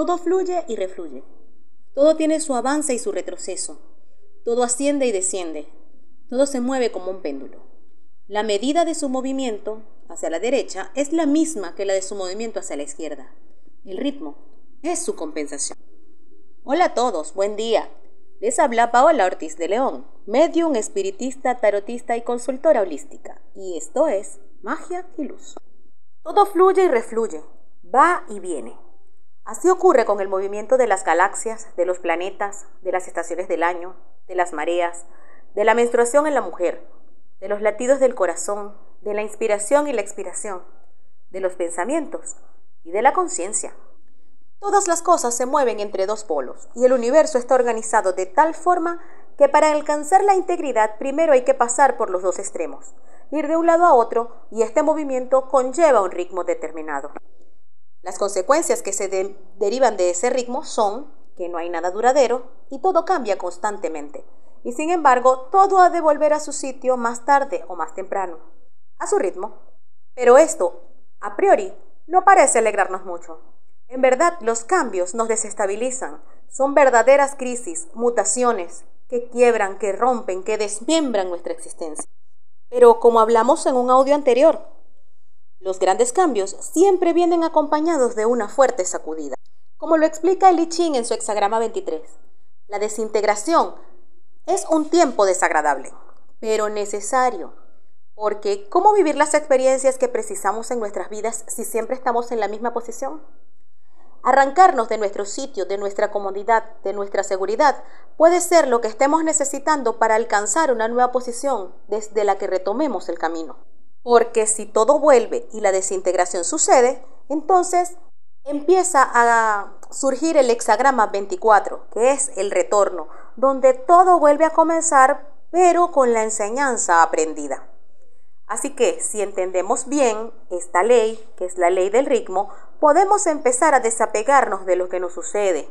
Todo fluye y refluye. Todo tiene su avance y su retroceso. Todo asciende y desciende. Todo se mueve como un péndulo. La medida de su movimiento hacia la derecha es la misma que la de su movimiento hacia la izquierda. El ritmo es su compensación. Hola a todos, buen día. Les habla Paola Ortiz de León, medium, espiritista, tarotista y consultora holística. Y esto es Magia y Luz. Todo fluye y refluye, va y viene. Así ocurre con el movimiento de las galaxias, de los planetas, de las estaciones del año, de las mareas, de la menstruación en la mujer, de los latidos del corazón, de la inspiración y la expiración, de los pensamientos y de la conciencia. Todas las cosas se mueven entre dos polos y el universo está organizado de tal forma que para alcanzar la integridad primero hay que pasar por los dos extremos, ir de un lado a otro y este movimiento conlleva un ritmo determinado. Las consecuencias que se derivan de ese ritmo son que no hay nada duradero y todo cambia constantemente. Y sin embargo, todo ha de volver a su sitio más tarde o más temprano, a su ritmo. Pero esto, a priori, no parece alegrarnos mucho. En verdad, los cambios nos desestabilizan. Son verdaderas crisis, mutaciones, que quiebran, que rompen, que desmembran nuestra existencia. Pero como hablamos en un audio anterior, los grandes cambios siempre vienen acompañados de una fuerte sacudida, como lo explica el I en su hexagrama 23. La desintegración es un tiempo desagradable, pero necesario, porque ¿cómo vivir las experiencias que precisamos en nuestras vidas si siempre estamos en la misma posición? Arrancarnos de nuestro sitio, de nuestra comodidad, de nuestra seguridad, puede ser lo que estemos necesitando para alcanzar una nueva posición desde la que retomemos el camino. Porque si todo vuelve y la desintegración sucede, entonces empieza a surgir el hexagrama 24, que es el retorno, donde todo vuelve a comenzar, pero con la enseñanza aprendida. Así que si entendemos bien esta ley, que es la ley del ritmo, podemos empezar a desapegarnos de lo que nos sucede.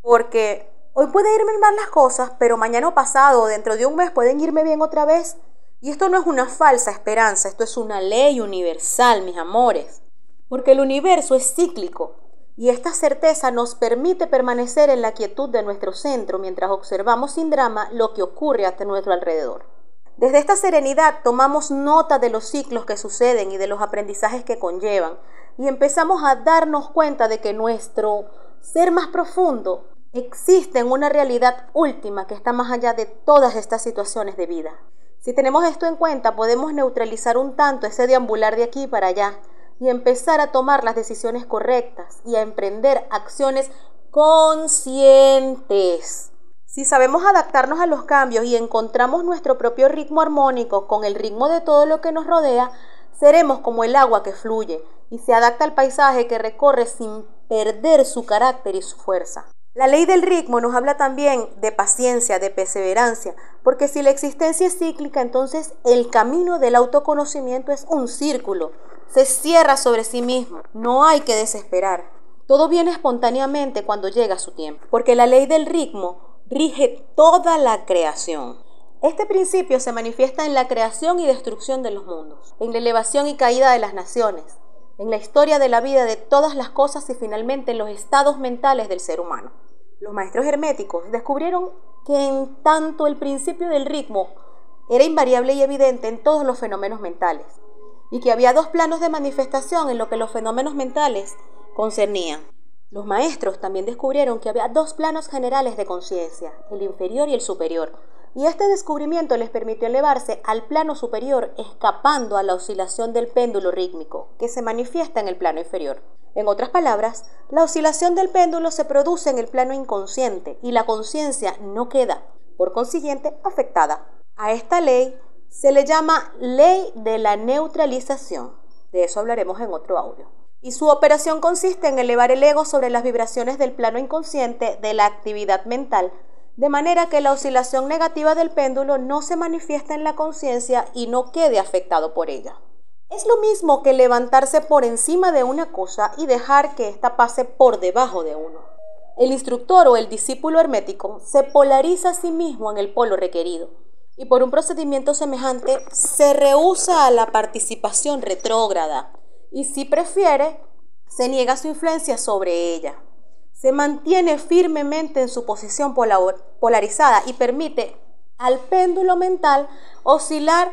Porque hoy puede irme mal las cosas, pero mañana o pasado, dentro de un mes, pueden irme bien otra vez. Y esto no es una falsa esperanza, esto es una ley universal, mis amores, porque el universo es cíclico y esta certeza nos permite permanecer en la quietud de nuestro centro mientras observamos sin drama lo que ocurre hasta nuestro alrededor. Desde esta serenidad tomamos nota de los ciclos que suceden y de los aprendizajes que conllevan y empezamos a darnos cuenta de que nuestro ser más profundo existe en una realidad última que está más allá de todas estas situaciones de vida. Si tenemos esto en cuenta, podemos neutralizar un tanto ese deambular de aquí para allá y empezar a tomar las decisiones correctas y a emprender acciones conscientes. Si sabemos adaptarnos a los cambios y encontramos nuestro propio ritmo armónico con el ritmo de todo lo que nos rodea, seremos como el agua que fluye y se adapta al paisaje que recorre sin perder su carácter y su fuerza. La ley del ritmo nos habla también de paciencia, de perseverancia, porque si la existencia es cíclica, entonces el camino del autoconocimiento es un círculo, se cierra sobre sí mismo, no hay que desesperar. Todo viene espontáneamente cuando llega su tiempo, porque la ley del ritmo rige toda la creación. Este principio se manifiesta en la creación y destrucción de los mundos, en la elevación y caída de las naciones, en la historia de la vida de todas las cosas y finalmente en los estados mentales del ser humano. Los maestros herméticos descubrieron que en tanto el principio del ritmo era invariable y evidente en todos los fenómenos mentales, y que había dos planos de manifestación en lo que los fenómenos mentales concernían. Los maestros también descubrieron que había dos planos generales de conciencia, el inferior y el superior, y este descubrimiento les permitió elevarse al plano superior escapando a la oscilación del péndulo rítmico que se manifiesta en el plano inferior. En otras palabras, la oscilación del péndulo se produce en el plano inconsciente y la conciencia no queda, por consiguiente, afectada. A esta ley se le llama ley de la neutralización, de eso hablaremos en otro audio. Y su operación consiste en elevar el ego sobre las vibraciones del plano inconsciente de la actividad mental de manera que la oscilación negativa del péndulo no se manifiesta en la conciencia y no quede afectado por ella. Es lo mismo que levantarse por encima de una cosa y dejar que ésta pase por debajo de uno. El instructor o el discípulo hermético se polariza a sí mismo en el polo requerido y por un procedimiento semejante se rehúsa a la participación retrógrada y si prefiere, se niega su influencia sobre ella se mantiene firmemente en su posición polarizada y permite al péndulo mental oscilar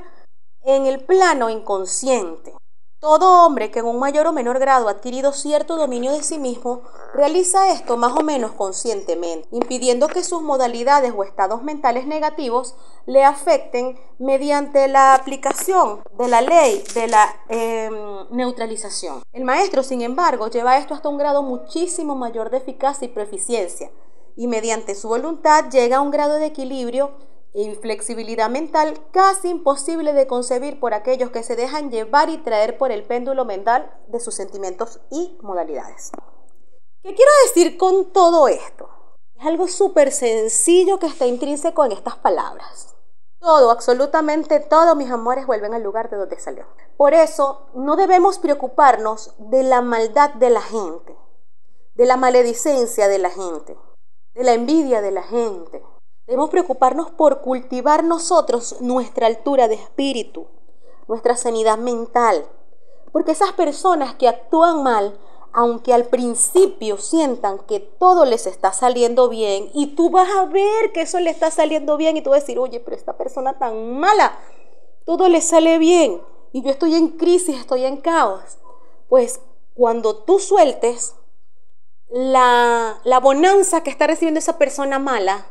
en el plano inconsciente. Todo hombre que en un mayor o menor grado ha adquirido cierto dominio de sí mismo realiza esto más o menos conscientemente, impidiendo que sus modalidades o estados mentales negativos le afecten mediante la aplicación de la ley de la em, neutralización. El maestro, sin embargo, lleva esto hasta un grado muchísimo mayor de eficacia y proeficiencia y mediante su voluntad llega a un grado de equilibrio Inflexibilidad mental casi imposible de concebir por aquellos que se dejan llevar y traer por el péndulo mental de sus sentimientos y modalidades. ¿Qué quiero decir con todo esto? Es algo súper sencillo que está intrínseco en estas palabras. Todo, absolutamente todo, mis amores, vuelven al lugar de donde salió. Por eso, no debemos preocuparnos de la maldad de la gente, de la maledicencia de la gente, de la envidia de la gente, Debemos preocuparnos por cultivar nosotros nuestra altura de espíritu, nuestra sanidad mental, porque esas personas que actúan mal, aunque al principio sientan que todo les está saliendo bien y tú vas a ver que eso le está saliendo bien y tú vas a decir, oye, pero esta persona tan mala, todo le sale bien y yo estoy en crisis, estoy en caos. Pues cuando tú sueltes la, la bonanza que está recibiendo esa persona mala,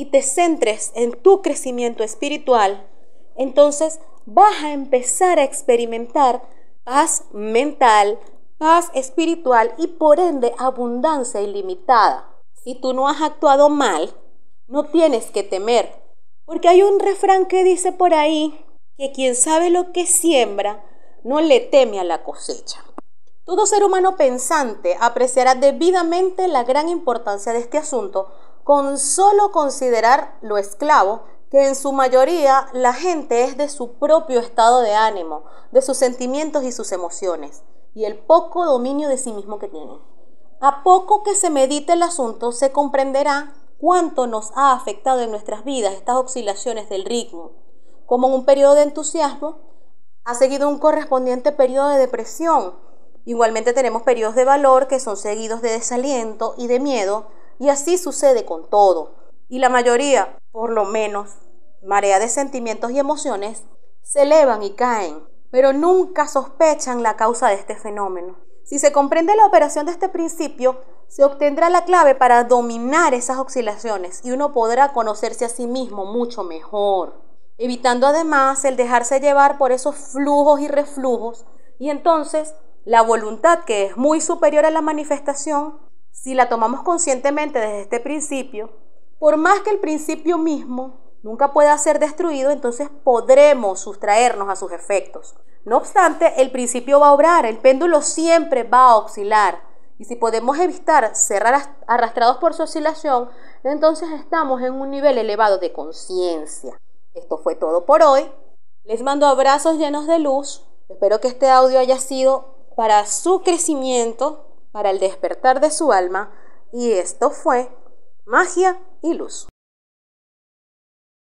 y te centres en tu crecimiento espiritual, entonces vas a empezar a experimentar paz mental, paz espiritual y por ende abundancia ilimitada. Si tú no has actuado mal, no tienes que temer, porque hay un refrán que dice por ahí que quien sabe lo que siembra no le teme a la cosecha. Todo ser humano pensante apreciará debidamente la gran importancia de este asunto con solo considerar lo esclavo, que en su mayoría la gente es de su propio estado de ánimo, de sus sentimientos y sus emociones, y el poco dominio de sí mismo que tienen. A poco que se medite el asunto, se comprenderá cuánto nos ha afectado en nuestras vidas estas oscilaciones del ritmo. Como en un periodo de entusiasmo, ha seguido un correspondiente periodo de depresión. Igualmente tenemos periodos de valor que son seguidos de desaliento y de miedo, y así sucede con todo. Y la mayoría, por lo menos, marea de sentimientos y emociones, se elevan y caen, pero nunca sospechan la causa de este fenómeno. Si se comprende la operación de este principio, se obtendrá la clave para dominar esas oscilaciones y uno podrá conocerse a sí mismo mucho mejor, evitando además el dejarse llevar por esos flujos y reflujos y entonces la voluntad que es muy superior a la manifestación si la tomamos conscientemente desde este principio, por más que el principio mismo nunca pueda ser destruido, entonces podremos sustraernos a sus efectos. No obstante, el principio va a obrar, el péndulo siempre va a oscilar. Y si podemos evitar ser arrastrados por su oscilación, entonces estamos en un nivel elevado de conciencia. Esto fue todo por hoy. Les mando abrazos llenos de luz. Espero que este audio haya sido para su crecimiento para el despertar de su alma, y esto fue magia y luz.